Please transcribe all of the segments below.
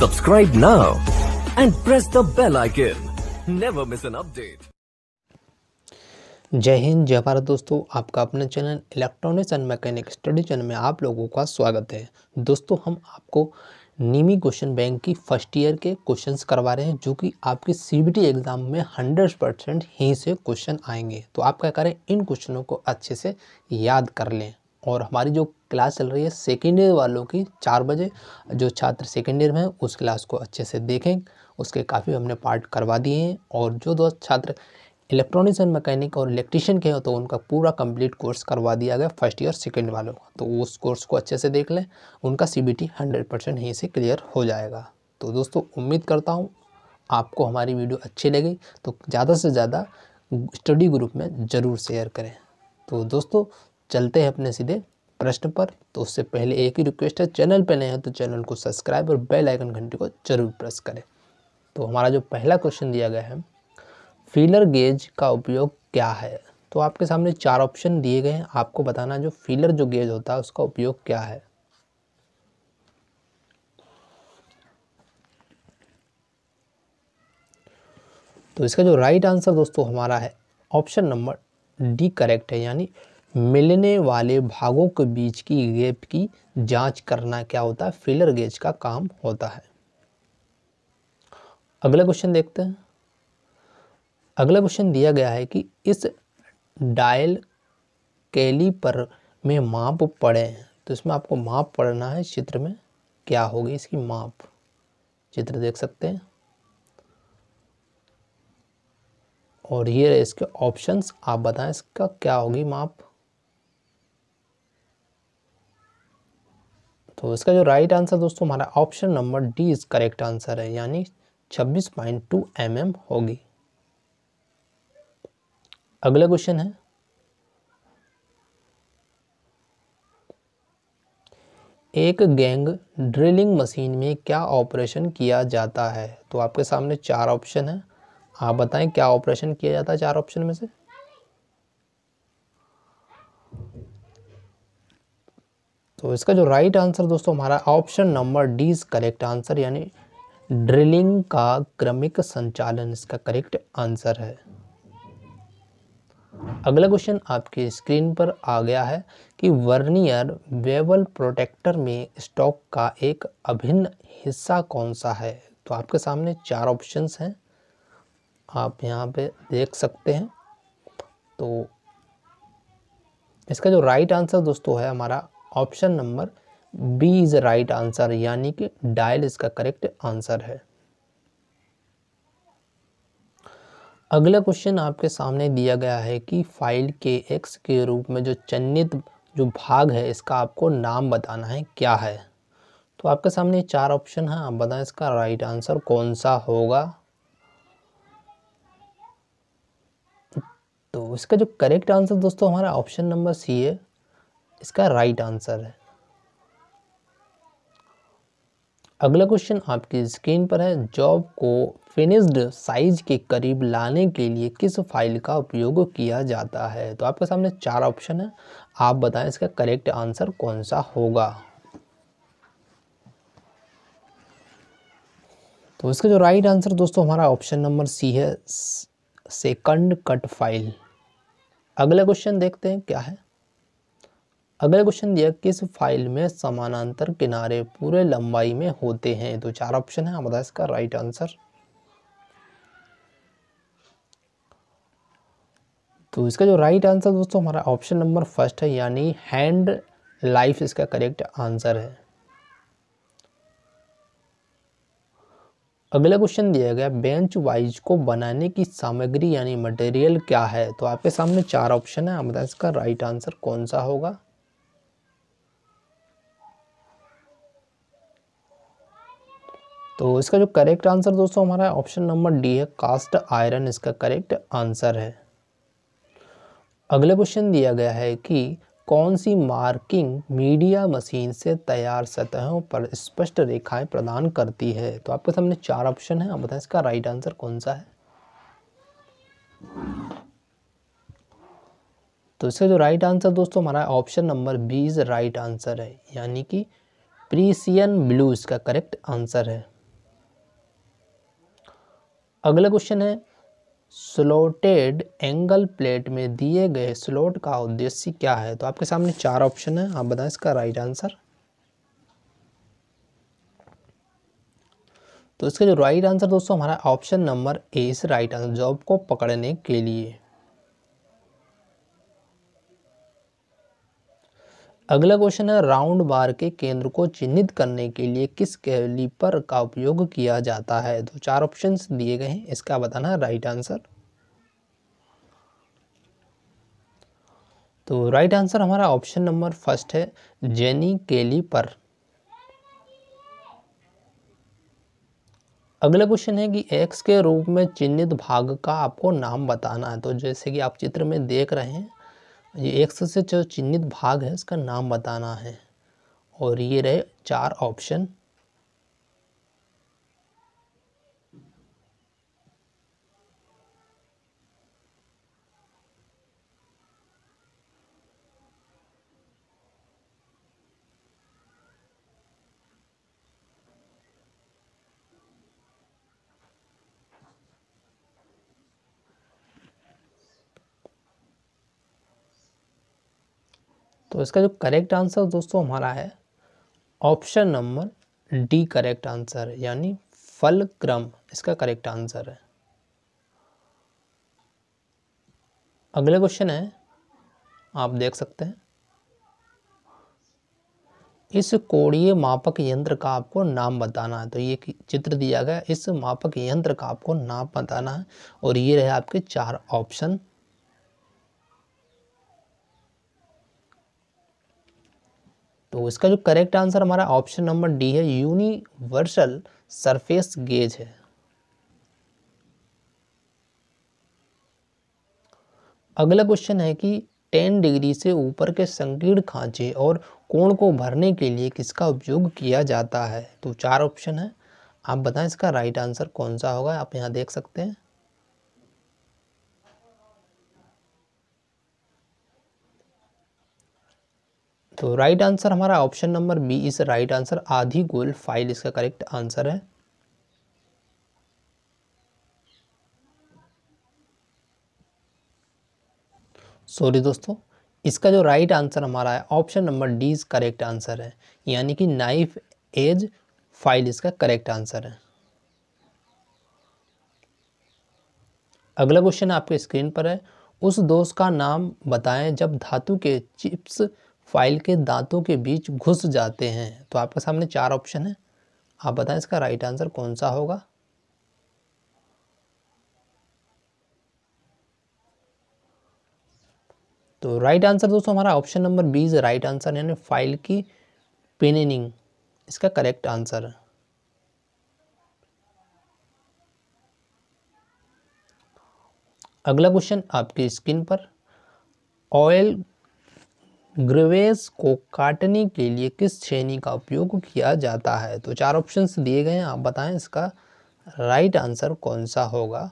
Subscribe now and press the bell icon. Never miss an update. जय हिंद जय भारत दोस्तों आपका अपने channel electronics and mechanic study channel में आप लोगों का स्वागत है दोस्तों हम आपको नीमी क्वेश्चन बैंक की फर्स्ट ईयर के क्वेश्चंस करवा रहे हैं जो कि आपके सीबीटी एग्ज़ाम में हंड्रेड परसेंट ही से क्वेश्चन आएंगे तो आप क्या करें इन क्वेश्चनों को अच्छे से याद कर लें और हमारी जो क्लास चल रही है सेकेंड ईयर वालों की चार बजे जो छात्र सेकेंड ईयर में हैं उस क्लास को अच्छे से देखें उसके काफ़ी हमने पार्ट करवा दिए हैं और जो दोस्त छात्र इलेक्ट्रॉनिक्स एंड मैकेनिक और इलेक्ट्रीशियन के हो तो उनका पूरा कंप्लीट कोर्स करवा दिया गया फर्स्ट ईयर सेकेंड वालों का तो उस कोर्स को अच्छे से देख लें उनका C B T hundred percent यहीं से क्लियर हो जाएगा तो दोस्तों उम्मीद करता हूँ आपको हमारी वीडियो अच्छी लगी तो ज़्यादा से ज़्यादा स्टडी ग्रुप में ज़रूर शेयर करें तो दोस्तों चलते हैं अपने सीधे प्रश्न पर तो उससे पहले एक ही रिक्वेस्ट है चैनल पर नए हैं तो चैनल को सब्सक्राइब और बेल आइकन घंटी को जरूर प्रेस करें तो हमारा जो पहला क्वेश्चन दिया गया है फीलर गेज का उपयोग क्या है तो आपके सामने चार ऑप्शन दिए गए हैं आपको बताना जो फीलर जो गेज होता है उसका उपयोग क्या है तो इसका जो राइट आंसर दोस्तों हमारा है ऑप्शन नंबर डी करेक्ट है यानी मिलने वाले भागों के बीच की गैप की जांच करना क्या होता है फिलर गेज का काम होता है अगला क्वेश्चन देखते हैं अगला क्वेश्चन दिया गया है कि इस डायल कैलीपर में माप पड़े तो इसमें आपको माप पढ़ना है चित्र में क्या होगी इसकी माप चित्र देख सकते हैं और ये इसके ऑप्शंस आप बताएं इसका क्या होगी माप तो इसका जो राइट आंसर दोस्तों हमारा option number D is correct answer है यानी 26.2 पॉइंट mm होगी अगला क्वेश्चन है एक गैंग ड्रिलिंग मशीन में क्या ऑपरेशन किया जाता है तो आपके सामने चार ऑप्शन है आप बताएं क्या ऑपरेशन किया जाता है चार ऑप्शन में से तो इसका जो राइट आंसर दोस्तों हमारा option number D is correct answer यानी ड्रिलिंग का क्रमिक संचालन इसका करेक्ट आंसर है अगला क्वेश्चन आपकी स्क्रीन पर आ गया है कि वर्नियर वेवल प्रोटेक्टर में स्टॉक का एक अभिन्न हिस्सा कौन सा है तो आपके सामने चार ऑप्शंस हैं आप यहाँ पे देख सकते हैं तो इसका जो राइट आंसर दोस्तों है हमारा option number B is right answer यानी कि डायल इसका करेक्ट आंसर है अगला क्वेश्चन आपके सामने दिया गया है कि फाइल के एक्स के रूप में जो चिन्हित जो भाग है इसका आपको नाम बताना है क्या है तो आपके सामने चार ऑप्शन हैं आप बताएं इसका राइट आंसर कौन सा होगा तो इसका जो करेक्ट आंसर दोस्तों हमारा ऑप्शन नंबर सी है इसका राइट आंसर है अगला क्वेश्चन आपकी स्क्रीन पर है जॉब को फिनिश्ड साइज के करीब लाने के लिए किस फाइल का उपयोग किया जाता है तो आपके सामने चार ऑप्शन है आप बताएं इसका करेक्ट आंसर कौन सा होगा तो इसका जो राइट आंसर दोस्तों हमारा ऑप्शन नंबर सी है सेकंड कट फाइल अगला क्वेश्चन देखते हैं क्या है अगला क्वेश्चन दिया किस फाइल में समानांतर किनारे पूरे लंबाई में होते हैं तो चार ऑप्शन है हमारा इसका राइट आंसर तो इसका जो राइट आंसर दोस्तों हमारा ऑप्शन नंबर फर्स्ट है यानी हैंड लाइफ इसका करेक्ट आंसर है अगला क्वेश्चन दिया गया बेंच वाइज को बनाने की सामग्री यानी मटेरियल क्या है तो आपके सामने चार ऑप्शन है हमारा इसका राइट आंसर कौन सा होगा तो इसका जो करेक्ट आंसर दोस्तों हमारा ऑप्शन नंबर डी है कास्ट आयरन इसका करेक्ट आंसर है अगला क्वेश्चन दिया गया है कि कौन सी मार्किंग मीडिया मशीन से तैयार सतहों पर स्पष्ट रेखाएं प्रदान करती है तो आपके सामने चार ऑप्शन है आप बताएं इसका राइट आंसर कौन सा है तो इसका जो राइट आंसर दोस्तों हमारा option number B is right answer है यानी कि प्रीसियन ब्लू इसका करेक्ट आंसर है अगला क्वेश्चन है स्लोटेड एंगल प्लेट में दिए गए स्लोट का उद्देश्य क्या है तो आपके सामने चार ऑप्शन है आप बताएं इसका राइट आंसर तो इसका जो राइट आंसर दोस्तों हमारा ऑप्शन नंबर ए इस राइट आंसर जॉब को पकड़ने के लिए अगला क्वेश्चन है राउंड बार के केंद्र को चिन्हित करने के लिए किस कैलिपर का उपयोग किया जाता है तो चार ऑप्शंस दिए गए हैं इसका बताना राइट आंसर तो राइट आंसर हमारा ऑप्शन नंबर फर्स्ट है जेनी कैलिपर अगला क्वेश्चन है कि एक्स के रूप में चिन्हित भाग का आपको नाम बताना है तो जैसे कि आप चित्र में देख रहे हैं ये एक्स से जो चिन्हित भाग है उसका नाम बताना है और ये रहे चार ऑप्शन तो इसका जो करेक्ट आंसर दोस्तों हमारा है option number D correct answer यानी फल क्रम इसका करेक्ट आंसर है अगले क्वेश्चन है आप देख सकते हैं इस कोड़ीय मापक यंत्र का आपको नाम बताना है तो ये चित्र दिया गया इस मापक यंत्र का आपको नाम बताना है और ये रहे आपके चार ऑप्शन तो इसका जो करेक्ट आंसर हमारा ऑप्शन नंबर डी है यूनिवर्सल सरफेस गेज है अगला क्वेश्चन है कि 10 डिग्री से ऊपर के संकीर्ण खांचे और कोण को भरने के लिए किसका उपयोग किया जाता है तो चार ऑप्शन है आप बताएं इसका राइट आंसर कौन सा होगा आप यहाँ देख सकते हैं तो राइट आंसर हमारा option number B is right answer आधी गोल फाइल इसका करेक्ट आंसर है सॉरी दोस्तों इसका जो राइट आंसर हमारा है option number D is correct answer है यानी कि नाइफ एज फाइल इसका करेक्ट आंसर है अगला क्वेश्चन आपके स्क्रीन पर है उस दोस्त का नाम बताएं जब धातु के चिप्स फाइल के दांतों के बीच घुस जाते हैं तो आपके सामने चार ऑप्शन है आप बताएं इसका राइट आंसर कौन सा होगा तो राइट आंसर दोस्तों हमारा option number B is right answer यानी फाइल की पेनिंग इसका करेक्ट आंसर है अगला क्वेश्चन आपकी स्किन पर ऑयल ग्रेवेस को काटने के लिए किस छेनी का उपयोग किया जाता है तो चार ऑप्शंस दिए गए हैं आप बताएं इसका राइट आंसर कौन सा होगा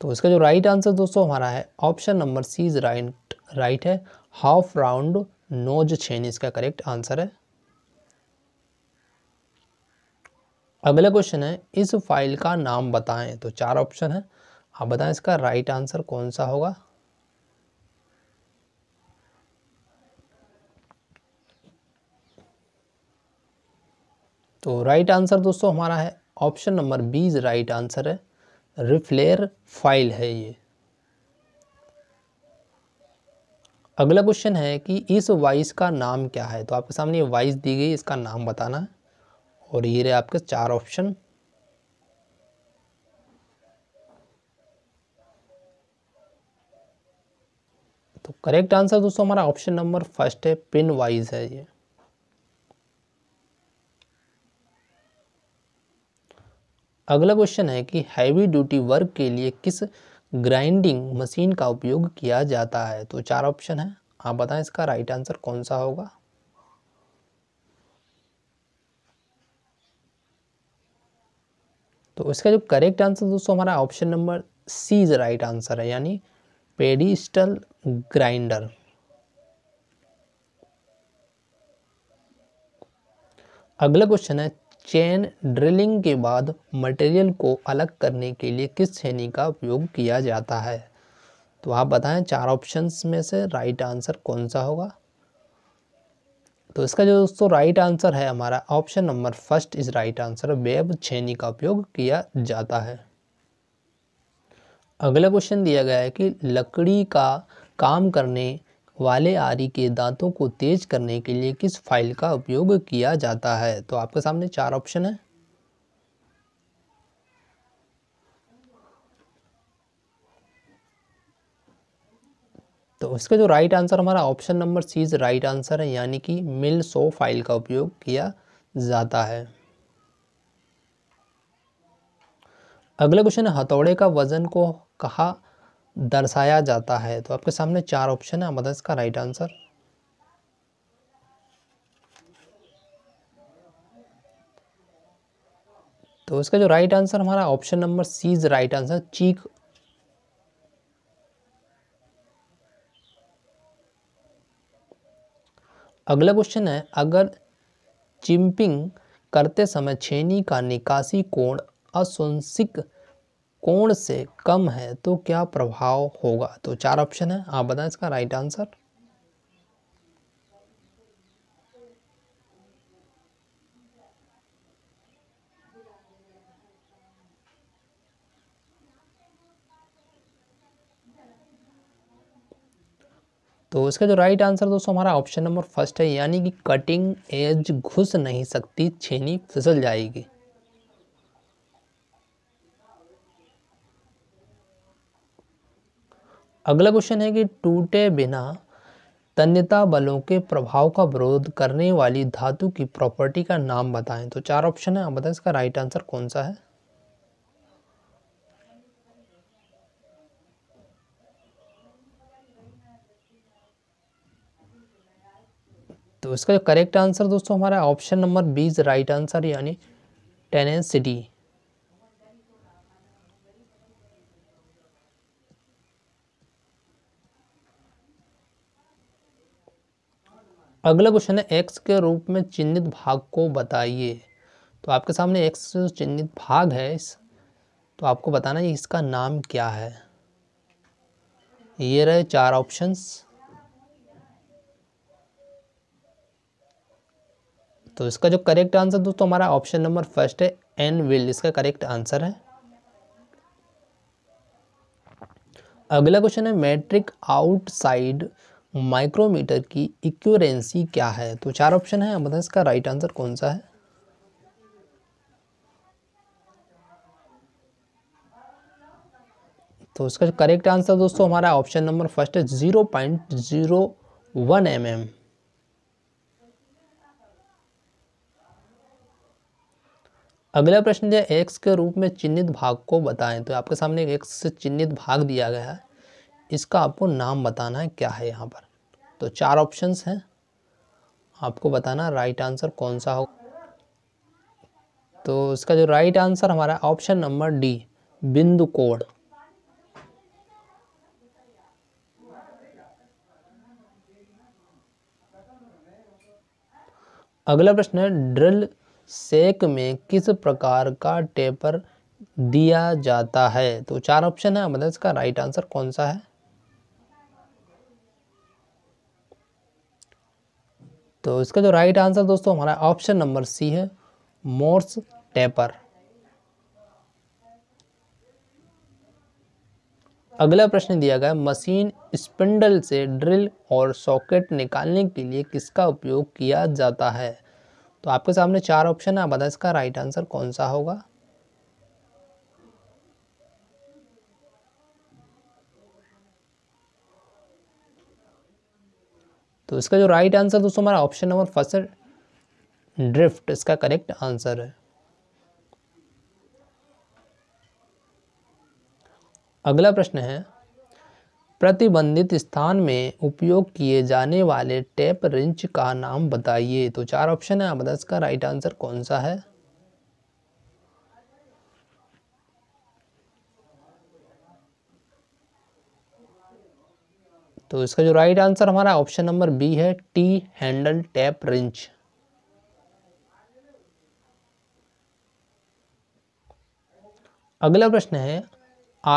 तो इसका जो राइट आंसर दोस्तों हमारा है option number C is right right है हाफ राउंड नोज छेनी इसका करेक्ट आंसर है अगला क्वेश्चन है इस फाइल का नाम बताएं तो चार ऑप्शन है आप बताएं इसका राइट आंसर कौन सा होगा तो राइट आंसर दोस्तों हमारा है option number B right answer है रिफ्लेयर फाइल है ये अगला क्वेश्चन है कि इस वाइस का नाम क्या है तो आपके सामने ये वाइस दी गई इसका नाम बताना है और ये रहे आपके चार ऑप्शन तो करेक्ट आंसर दोस्तों हमारा ऑप्शन नंबर फर्स्ट है पिन वाइज है ये अगला क्वेश्चन है कि हैवी ड्यूटी वर्क के लिए किस ग्राइंडिंग मशीन का उपयोग किया जाता है तो चार ऑप्शन है आप बताएं इसका राइट आंसर कौन सा होगा तो इसका जो करेक्ट आंसर दोस्तों हमारा option number C is right answer है यानी पेडिस्टल ग्राइंडर अगला क्वेश्चन है चेन ड्रिलिंग के बाद मटेरियल को अलग करने के लिए किस छेनी का उपयोग किया जाता है तो आप बताएं चार ऑप्शंस में से राइट आंसर कौन सा होगा तो इसका जो दोस्तों राइट आंसर है हमारा option number first is right answer web छेनी का उपयोग किया जाता है अगला क्वेश्चन दिया गया है कि लकड़ी का काम करने वाले आरी के दांतों को तेज करने के लिए किस फाइल का उपयोग किया जाता है तो आपके सामने चार ऑप्शन है तो उसका जो राइट आंसर हमारा option number C is right answer है यानी कि मिल सो फाइल का उपयोग किया जाता है अगला क्वेश्चन है हथौड़े का वजन को कहा दर्शाया जाता है तो आपके सामने चार ऑप्शन है हमारा इसका राइट आंसर तो इसका जो राइट आंसर हमारा option number C is right answer cheek अगला क्वेश्चन है अगर चिंपिंग करते समय छेनी का निकासी कोण असंसिक कोण से कम है तो क्या प्रभाव होगा तो चार ऑप्शन है आप बताएं इसका राइट आंसर तो इसका जो राइट आंसर दोस्तों हमारा ऑप्शन नंबर फर्स्ट है यानी कि कटिंग एज घुस नहीं सकती छेनी फिसल जाएगी अगला क्वेश्चन है कि टूटे बिना तन्यता बलों के प्रभाव का विरोध करने वाली धातु की प्रॉपर्टी का नाम बताएं तो चार ऑप्शन है आप बताएं इसका राइट आंसर कौन सा है तो इसका जो करेक्ट आंसर दोस्तों हमारा option number B is right answer यानी टेनेसिटी अगला क्वेश्चन है एक्स के रूप में चिन्हित भाग को बताइए तो आपके सामने एक्स जो चिन्हित भाग है इस तो आपको बताना है इसका नाम क्या है ये रहे चार ऑप्शंस तो इसका जो करेक्ट आंसर दोस्तों हमारा ऑप्शन नंबर फर्स्ट है एन विल इसका करेक्ट आंसर है अगला क्वेश्चन है मैट्रिक आउटसाइड माइक्रोमीटर की इक्यूरेंसी क्या है तो चार ऑप्शन है बताएं इसका राइट आंसर कौन सा है तो इसका करेक्ट आंसर दोस्तों हमारा ऑप्शन नंबर फर्स्ट है zero point zero one M M अगला प्रश्न है एक्स के रूप में चिन्हित भाग को बताएं तो आपके सामने एक एक्स से चिन्हित भाग दिया गया है इसका आपको नाम बताना है क्या है यहाँ पर तो चार ऑप्शंस हैं आपको बताना राइट आंसर कौन सा हो तो इसका जो राइट आंसर हमारा ऑप्शन नंबर डी बिंदु कोड अगला प्रश्न है ड्रिल सेक में किस प्रकार का टेपर दिया जाता है तो चार ऑप्शन है मतलब इसका राइट आंसर कौन सा है तो इसका जो राइट आंसर दोस्तों हमारा ऑप्शन नंबर सी है मोर्स टेपर अगला प्रश्न दिया गया मशीन स्पिंडल से ड्रिल और सॉकेट निकालने के लिए किसका उपयोग किया जाता है तो आपके सामने चार ऑप्शन है आप बताए इसका राइट आंसर कौन सा होगा तो इसका जो राइट आंसर दोस्तों हमारा ऑप्शन नंबर फर्स्ट है ड्रिफ्ट इसका करेक्ट आंसर है अगला प्रश्न है प्रतिबंधित स्थान में उपयोग किए जाने वाले टेप रिंच का नाम बताइए तो चार ऑप्शन है आप बताए इसका राइट आंसर कौन सा है तो इसका जो राइट आंसर हमारा ऑप्शन नंबर बी है टी हैंडल टैप रिंच अगला प्रश्न है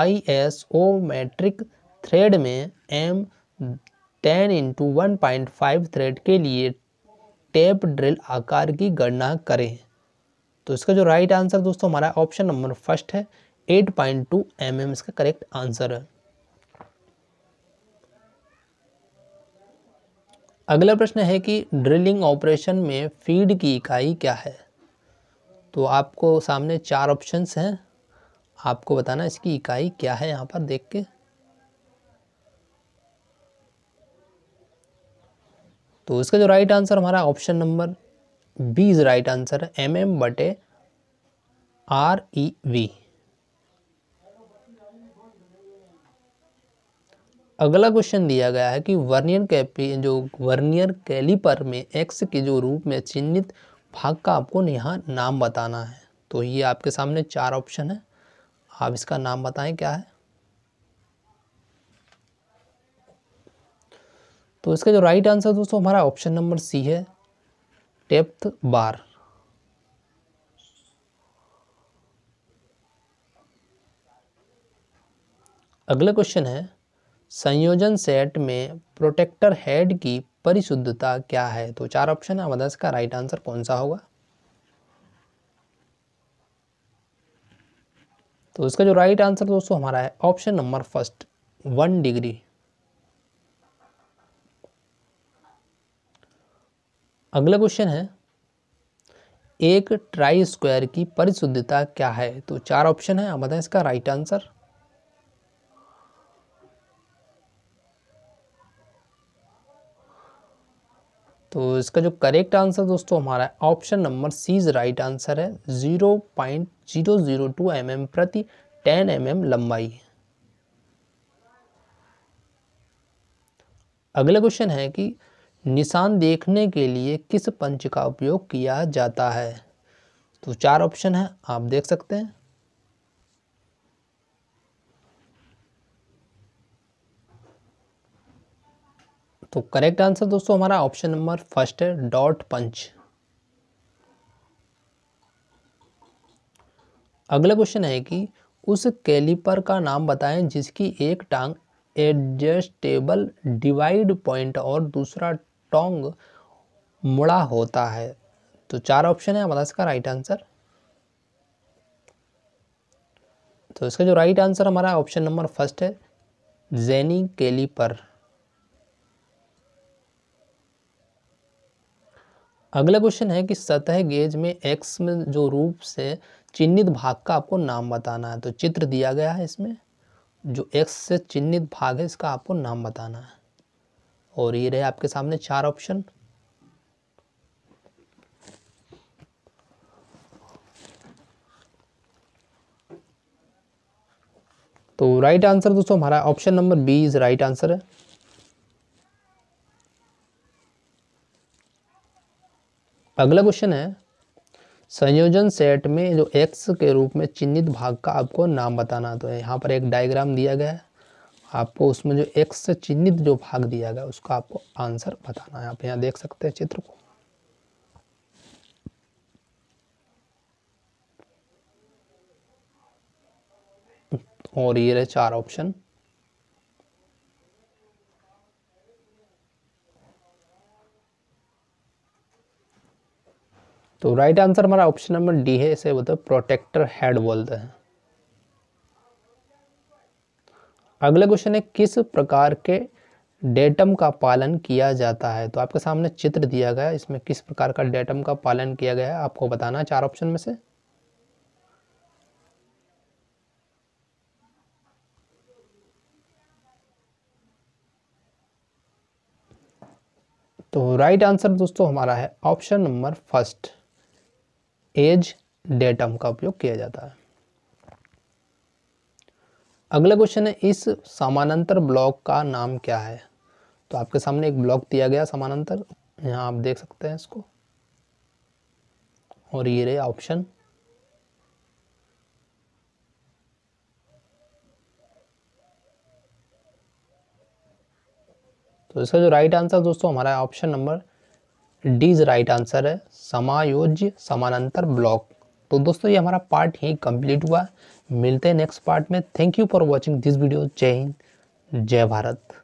I S O metric thread में M ten into one point five thread के लिए टेप ड्रिल आकार की गणना करें तो इसका जो राइट आंसर दोस्तों हमारा ऑप्शन नंबर फर्स्ट है eight point two M M इसका करेक्ट आंसर है अगला प्रश्न है कि ड्रिलिंग ऑपरेशन में फीड की इकाई क्या है तो आपको सामने चार ऑप्शंस हैं आपको बताना इसकी इकाई क्या है यहाँ पर देख के तो इसका जो राइट आंसर हमारा option number B is right answer है एम एम बटे आर ई वी अगला क्वेश्चन दिया गया है कि वर्नियर कैपी जो वर्नियर कैलिपर में एक्स के जो रूप में चिन्हित भाग का आपको यहाँ नाम बताना है तो ये आपके सामने चार ऑप्शन है आप इसका नाम बताएं क्या है तो इसका जो राइट आंसर दोस्तों हमारा ऑप्शन नंबर सी है डेप्थ बार अगला क्वेश्चन है संयोजन सेट में प्रोटेक्टर हेड की परिशुद्धता क्या है तो चार ऑप्शन है हमारा इसका राइट आंसर कौन सा होगा तो इसका जो राइट आंसर दोस्तों हमारा है option number first one degree अगला क्वेश्चन है एक ट्राई स्क्वायर की परिशुद्धता क्या है तो चार ऑप्शन है हम बताएं इसका राइट आंसर तो इसका जो करेक्ट आंसर दोस्तों हमारा option number C is right answer है zero point zero zero two M M प्रति टेन एम एम लंबाई अगला क्वेश्चन है कि निशान देखने के लिए किस पंच का उपयोग किया जाता है तो चार ऑप्शन है आप देख सकते हैं तो करेक्ट आंसर दोस्तों हमारा ऑप्शन नंबर फर्स्ट है डॉट पंच अगला क्वेश्चन है कि उस कैलिपर का नाम बताएं जिसकी एक टांग एडजस्टेबल डिवाइड पॉइंट और दूसरा टोंग मुड़ा होता है तो चार ऑप्शन है हमारा मतलब इसका राइट आंसर तो इसका जो राइट आंसर हमारा ऑप्शन नंबर फर्स्ट है जेनी केली पर अगला क्वेश्चन है कि सतह गेज में एक्स में जो रूप से चिन्हित भाग का आपको नाम बताना है तो चित्र दिया गया है इसमें जो एक्स से चिन्हित भाग है इसका आपको नाम बताना है और ये रहे आपके सामने चार ऑप्शन तो राइट आंसर दोस्तों हमारा option number B is right answer है अगला क्वेश्चन है संयोजन सेट में जो एक्स के रूप में चिन्हित भाग का आपको नाम बताना तो यहाँ पर एक डायग्राम दिया गया है आपको उसमें जो एक्स से चिन्हित जो भाग दिया गया उसका आपको आंसर बताना है आप यहाँ देख सकते हैं चित्र को और ये रहे चार ऑप्शन तो राइट आंसर हमारा ऑप्शन नंबर डी है इसे बोलते प्रोटेक्टर हेड बोलते हैं अगला क्वेश्चन है किस प्रकार के डेटम का पालन किया जाता है तो आपके सामने चित्र दिया गया है इसमें किस प्रकार का डेटम का पालन किया गया है आपको बताना है चार ऑप्शन में से तो राइट आंसर दोस्तों हमारा है option number first edge datum का उपयोग किया जाता है अगला क्वेश्चन है इस समानांतर ब्लॉक का नाम क्या है तो आपके सामने एक ब्लॉक दिया गया समानांतर यहाँ आप देख सकते हैं इसको और ये रहे ऑप्शन तो इसका जो राइट आंसर दोस्तों हमारा option number D is right answer है समायोज्य समानांतर ब्लॉक तो दोस्तों ये हमारा पार्ट ही कंप्लीट हुआ मिलते हैं नेक्स्ट पार्ट में thank you for watching this video जय हिंद जय भारत